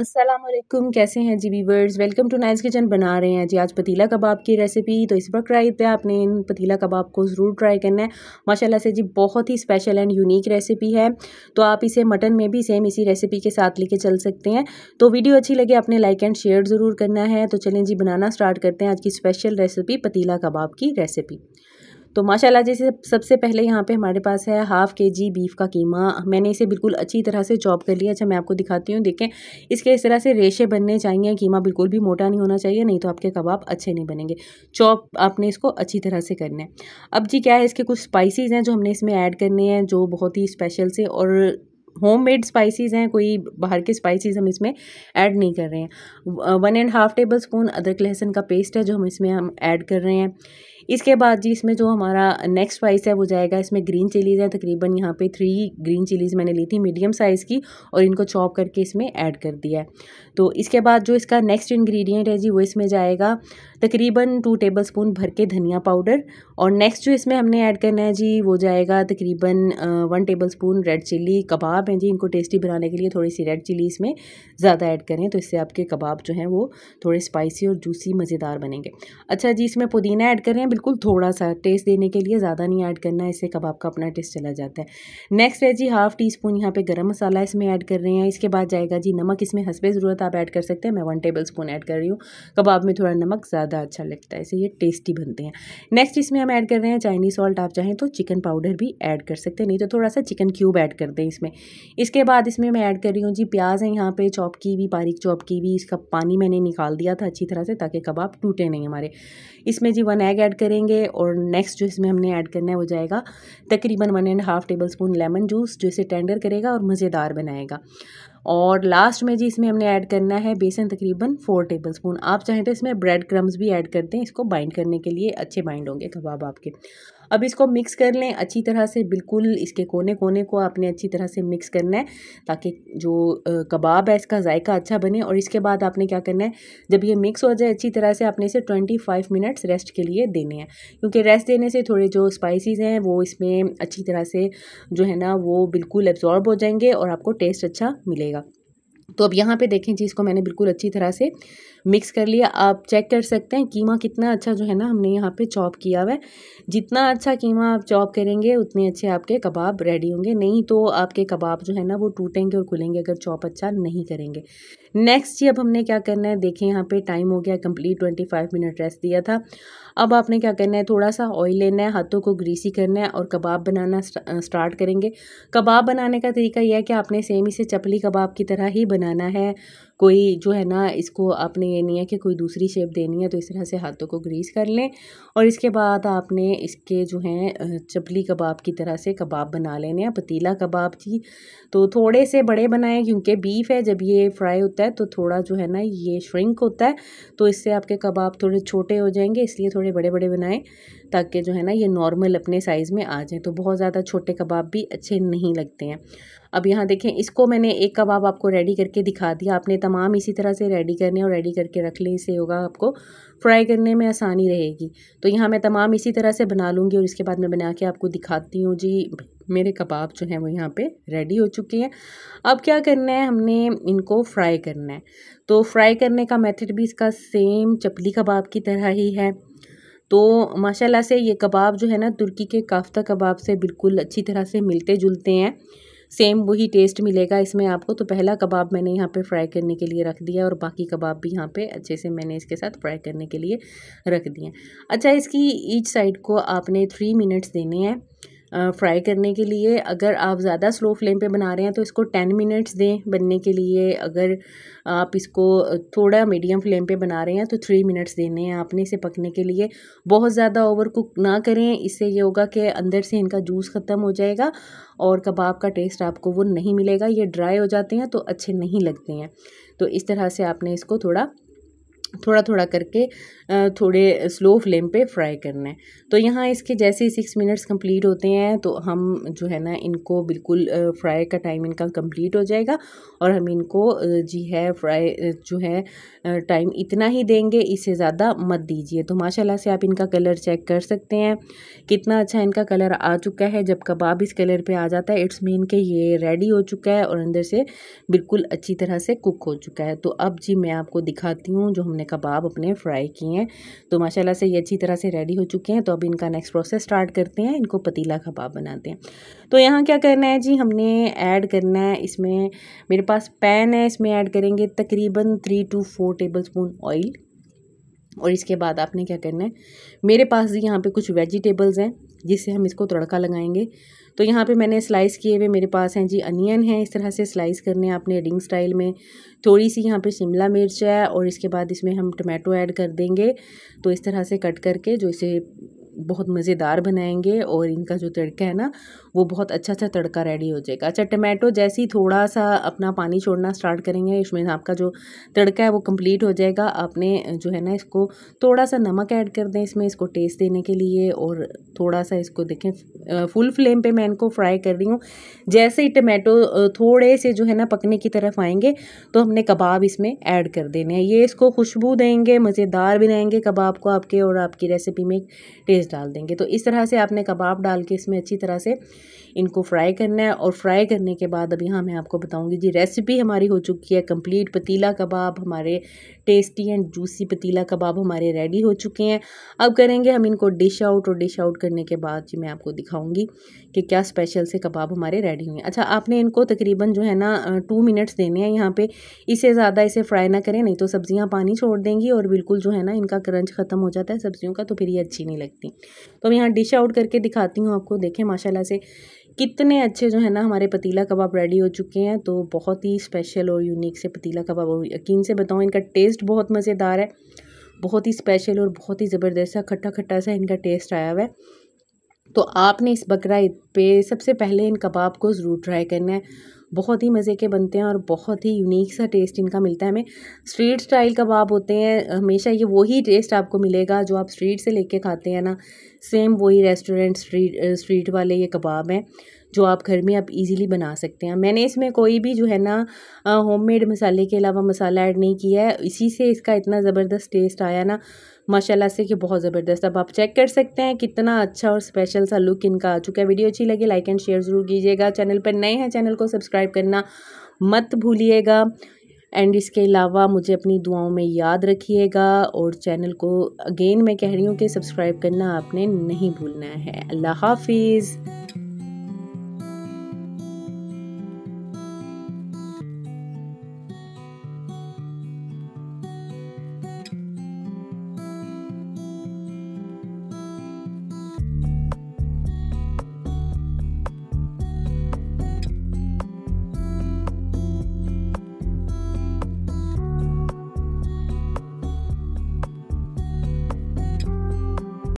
असलम कैसे हैं जी viewers welcome to nice kitchen बना रहे हैं जी आज पतीला कबाब की रेसिपी तो इस पर ट्राई पे आपने इन पतीला कबाब को ज़रूर ट्राई करना है माशाल्लाह से जी बहुत ही स्पेशल एंड यूनिक रेसिपी है तो आप इसे मटन में भी सेम इसी रेसिपी के साथ लेके चल सकते हैं तो वीडियो अच्छी लगे आपने लाइक एंड शेयर ज़रूर करना है तो चलें जी बनाना स्टार्ट करते हैं आज की स्पेशल रेसिपी पतीला कबाब की रेसिपी तो माशाला जैसे सबसे पहले यहाँ पे हमारे पास है हाफ़ के जी बीफ का कीमा मैंने इसे बिल्कुल अच्छी तरह से चॉप कर लिया अच्छा मैं आपको दिखाती हूँ देखें इसके इस तरह से रेशे बनने चाहिए कीमा बिल्कुल भी मोटा नहीं होना चाहिए नहीं तो आपके कबाब अच्छे नहीं बनेंगे चॉप आपने इसको अच्छी तरह से करना है अब जी क्या है इसके कुछ स्पाइसीज़ हैं जो हमने इसमें ऐड करने हैं जो बहुत ही स्पेशल से और होम मेड स्पाइसेस हैं कोई बाहर के स्पाइसेस हम इसमें ऐड नहीं कर रहे हैं one and half tablespoon अदरक लहसुन का पेस्ट है जो हम इसमें हम ऐड कर रहे हैं इसके बाद जी इसमें जो हमारा नेक्स्ट स्पाइस है वो जाएगा इसमें ग्रीन चिलीज़ है तकरीबन यहाँ पे थ्री ग्रीन चिलीज़ मैंने ली थी मीडियम साइज़ की और इनको चॉप करके इसमें ऐड कर दिया है तो इसके बाद जो इसका नेक्स्ट इंग्रेडिएंट है जी वो इसमें जाएगा तकरीबन टू टेबल स्पून भर के धनिया पाउडर और नेक्स्ट जो इसमें हमने ऐड करना है जी वो जाएगा तकरीबन one tablespoon red chilli कबाब हैं जी इनको टेस्टी बनाने के लिए थोड़ी सी रेड चिली इसमें ज़्यादा ऐड करें तो इससे आपके कबाब जो हैं वो थोड़े स्पाइसी और जूसी मज़ेदार बनेंगे अच्छा जी इसमें पुदीना ऐड कर रहे हैं बिल्कुल थोड़ा सा टेस्ट देने के लिए ज़्यादा नहीं ऐड करना इससे कबाब का अपना टेस्ट चला जाता है नेक्स्ट है जी हाफ़ टी स्पून यहाँ पर गर्म मसाला इसमें ऐड कर रहे हैं इसके बाद जाएगा जी नमक इसमें हंसबे ज़रूरत आप ऐड कर सकते हैं मैं वन टेबल स्पून ऐड कर रही हूँ कबाब में थोड़ा नमक ज़्यादा अच्छा लगता है इसे ये टेस्टी बनते हैं नेक्स्ट इसमें हम ऐड कर रहे हैं चाइनीज़ सॉल्ट आप चाहें तो चिकन पाउडर भी ऐड कर सकते हैं नहीं तो थोड़ा सा चिकन क्यूब ऐड कर दें इसमें इसके बाद इसमें मैं ऐड कर रही हूँ जी प्याज है यहाँ पे चॉप की भी बारीक चॉप की भी इसका पानी मैंने निकाल दिया था अच्छी तरह से ताकि कबाब टूटे नहीं हमारे इसमें जी वन एग ऐड करेंगे और नेक्स्ट जो इसमें हमने ऐड करना है वो जाएगा तकरीबन one and half tablespoon lemon juice जो इसे टेंडर करेगा और मज़ेदार बनाएगा और लास्ट में जी इसमें हमने ऐड करना है बेसन तकरीबन फोर टेबल स्पून आप चाहें तो इसमें ब्रेड क्रम्स भी ऐड कर दें इसको बाइंड करने के लिए अच्छे बाइंड होंगे कबाब आपके अब इसको मिक्स कर लें अच्छी तरह से बिल्कुल इसके कोने कोने को आपने अच्छी तरह से मिक्स करना है ताकि जो कबाब है इसका जायका अच्छा बने और इसके बाद आपने क्या करना है जब ये मिक्स हो जाए अच्छी तरह से आपने इसे ट्वेंटी फाइव मिनट्स रेस्ट के लिए देने हैं क्योंकि रेस्ट देने से थोड़े जो स्पाइसीज़ हैं वो इसमें अच्छी तरह से जो है ना वो बिल्कुल एब्जॉर्ब हो जाएंगे और आपको टेस्ट अच्छा मिलेगा तो अब यहाँ पे देखें जी इसको मैंने बिल्कुल अच्छी तरह से मिक्स कर लिया आप चेक कर सकते हैं कीमा कितना अच्छा जो है ना हमने यहाँ पे चॉप किया हुआ है जितना अच्छा कीमा आप चॉप करेंगे उतने अच्छे आपके कबाब रेडी होंगे नहीं तो आपके कबाब जो है ना वो टूटेंगे और खुलेंगे अगर चॉप अच्छा नहीं करेंगे नेक्स्ट जी अब हमने क्या करना है देखें यहाँ पे टाइम हो गया complete twenty five minute rest दिया था अब आपने क्या करना है थोड़ा सा ऑयल लेना है हाथों को ग्रीसी करना है और कबाब बनाना स्टार्ट करेंगे कबाब बनाने का तरीका यह है कि आपने सेम इसे चपली कबाब की तरह ही बनाना है कोई जो है ना इसको आपने ये नहीं है कि कोई दूसरी शेप देनी है तो इस तरह से हाथों को ग्रीस कर लें और इसके बाद आपने इसके जो हैं चपली कबाब की तरह से कबाब बना लेने हैं पतीला कबाब जी तो थोड़े से बड़े बनाएं क्योंकि बीफ है जब ये फ्राई होता है तो थोड़ा जो है ना ये श्रिंक होता है तो इससे आपके कबाब थोड़े छोटे हो जाएंगे इसलिए थोड़े बड़े बड़े बनाएँ ताकि जो है ना ये नॉर्मल अपने साइज़ में आ जाएँ तो बहुत ज़्यादा छोटे कबाब भी अच्छे नहीं लगते हैं अब यहाँ देखें इसको मैंने एक कबाब आपको रेडी करके दिखा दिया आपने तमाम इसी तरह से रेडी करने और रेडी करके रख लें इससे होगा आपको फ्राई करने में आसानी रहेगी तो यहाँ मैं तमाम इसी तरह से बना लूँगी और इसके बाद मैं बना के आपको दिखाती हूँ जी मेरे कबाब जो हैं वो यहाँ पे रेडी हो चुके हैं अब क्या करना है हमने इनको फ्राई करना है तो फ्राई करने का मेथड भी इसका सेम चपली कबाब की तरह ही है तो माशाल्लाह से ये कबाब जो है ना तुर्की के काफ्ता कबाब से बिल्कुल अच्छी तरह से मिलते जुलते हैं सेम वही टेस्ट मिलेगा इसमें आपको तो पहला कबाब मैंने यहाँ पे फ्राई करने के लिए रख दिया और बाकी कबाब भी यहाँ पे अच्छे से मैंने इसके साथ फ्राई करने के लिए रख दिए अच्छा इसकी ईच साइड को आपने थ्री मिनट्स देने हैं फ्राई करने के लिए अगर आप ज़्यादा स्लो फ्लेम पे बना रहे हैं तो इसको टेन मिनट्स दें बनने के लिए अगर आप इसको थोड़ा मीडियम फ्लेम पे बना रहे हैं तो थ्री मिनट्स देने हैं आपने इसे पकने के लिए बहुत ज़्यादा ओवर कुक ना करें इससे ये होगा कि अंदर से इनका जूस ख़त्म हो जाएगा और कबाब का टेस्ट आपको वो नहीं मिलेगा ये ड्राई हो जाते हैं तो अच्छे नहीं लगते हैं तो इस तरह से आपने इसको थोड़ा थोड़ा थोड़ा करके थोड़े स्लो फ्लेम पे फ्राई करना है तो यहाँ इसके जैसे ही सिक्स मिनट्स कंप्लीट होते हैं तो हम जो है ना इनको बिल्कुल फ्राई का टाइम इनका कंप्लीट हो जाएगा और हम इनको जी है फ्राई जो है टाइम इतना ही देंगे इससे ज़्यादा मत दीजिए तो माशाल्लाह से आप इनका कलर चेक कर सकते हैं कितना अच्छा इनका कलर आ चुका है जब कबाब इस कलर पर आ जाता है इट्स मीन के ये रेडी हो चुका है और अंदर से बिल्कुल अच्छी तरह से कुक हो चुका है तो अब जी मैं आपको दिखाती हूँ जो हमने कबाब अपने फ्राई किए हैं तो माशाल्लाह से ये अच्छी तरह से रेडी हो चुके हैं तो अब इनका नेक्स्ट प्रोसेस स्टार्ट करते हैं इनको पतीला कबाब बनाते हैं तो यहाँ क्या करना है जी हमने ऐड करना है इसमें मेरे पास पैन है इसमें ऐड करेंगे तकरीबन three to four tablespoon oil और इसके बाद आपने क्या करना है मेरे पास यहाँ पे कुछ वेजिटेबल्स हैं जिससे हम इसको तड़का लगाएंगे तो यहाँ पे मैंने स्लाइस किए हुए मेरे पास हैं जी अनियन है इस तरह से स्लाइस करने हैं आपने रिंग स्टाइल में थोड़ी सी यहाँ पे शिमला मिर्च है और इसके बाद इसमें हम टमाटो ऐड कर देंगे तो इस तरह से कट करके जो इसे बहुत मज़ेदार बनाएंगे और इनका जो तड़का है ना वो बहुत अच्छा अच्छा तड़का रेडी हो जाएगा अच्छा टमाटो जैसे ही थोड़ा सा अपना पानी छोड़ना स्टार्ट करेंगे इसमें आपका जो तड़का है वो कंप्लीट हो जाएगा आपने जो है ना इसको थोड़ा सा नमक ऐड कर दें इसमें इसको टेस्ट देने के लिए और थोड़ा सा इसको देखें फुल फ्लेम पर मैं इनको फ्राई कर रही हूँ जैसे ही टमाटो थोड़े से जो है ना पकने की तरफ आएंगे तो हमने कबाब इसमें ऐड कर देने हैं ये इसको खुशबू देंगे मज़ेदार बनाएंगे कबाब को आपके और आपकी रेसिपी में टेस्ट प्याज डाल देंगे तो इस तरह से आपने कबाब डाल के इसमें अच्छी तरह से इनको फ्राई करना है और फ्राई करने के बाद अभी हाँ मैं आपको बताऊंगी जी रेसिपी हमारी हो चुकी है कंप्लीट पतीला कबाब हमारे टेस्टी एंड जूसी पतीला कबाब हमारे रेडी हो चुके हैं अब करेंगे हम इनको डिश आउट और डिश आउट करने के बाद जी मैं आपको दिखाऊंगी कि क्या स्पेशल से कबाब हमारे रेडी हुए अच्छा आपने इनको तकरीबन जो है ना टू मिनट्स देने हैं यहाँ पर इसे ज़्यादा इसे फ्राई ना करें नहीं तो सब्ज़ियाँ पानी छोड़ देंगी और बिल्कुल जो है ना इनका क्रंच ख़त्म हो जाता है सब्ज़ियों का तो फिर ये अच्छी नहीं लगती तो मैं यहाँ डिश आउट करके दिखाती हूँ आपको देखें माशाल्लाह से कितने अच्छे जो है ना हमारे पतीला कबाब रेडी हो चुके हैं तो बहुत ही स्पेशल और यूनिक से पतीला कबाब और यकीन से बताऊँ इनका टेस्ट बहुत मज़ेदार है बहुत ही स्पेशल और बहुत ही ज़बरदस्त सा खट्टा खट्टा सा इनका टेस्ट आया हुआ है तो आपने इस बकरा ईद पे सबसे पहले इन कबाब को ज़रूर ट्राई करना है बहुत ही मज़े के बनते हैं और बहुत ही यूनिक सा टेस्ट इनका मिलता है हमें स्ट्रीट स्टाइल कबाब होते हैं हमेशा ये वही टेस्ट आपको मिलेगा जो आप स्ट्रीट से लेके खाते हैं ना सेम वही रेस्टोरेंट स्ट्रीट स्ट्रीट वाले ये कबाब हैं जो आप घर में आप इजीली बना सकते हैं मैंने इसमें कोई भी जो है ना होममेड मसाले के अलावा मसाला ऐड नहीं किया है इसी से इसका इतना ज़बरदस्त टेस्ट आया ना माशाल्लाह से कि बहुत ज़बरदस्त अब आप चेक कर सकते हैं कितना अच्छा और स्पेशल सा लुक इनका आ चुका है वीडियो अच्छी लगी लाइक एंड शेयर ज़रूर कीजिएगा चैनल पर नए हैं चैनल को सब्सक्राइब करना मत भूलिएगा एंड इसके अलावा मुझे अपनी दुआओं में याद रखिएगा और चैनल को अगेन मैं कह रही हूँ कि सब्सक्राइब करना आपने नहीं भूलना है अल्लाह हाफिज़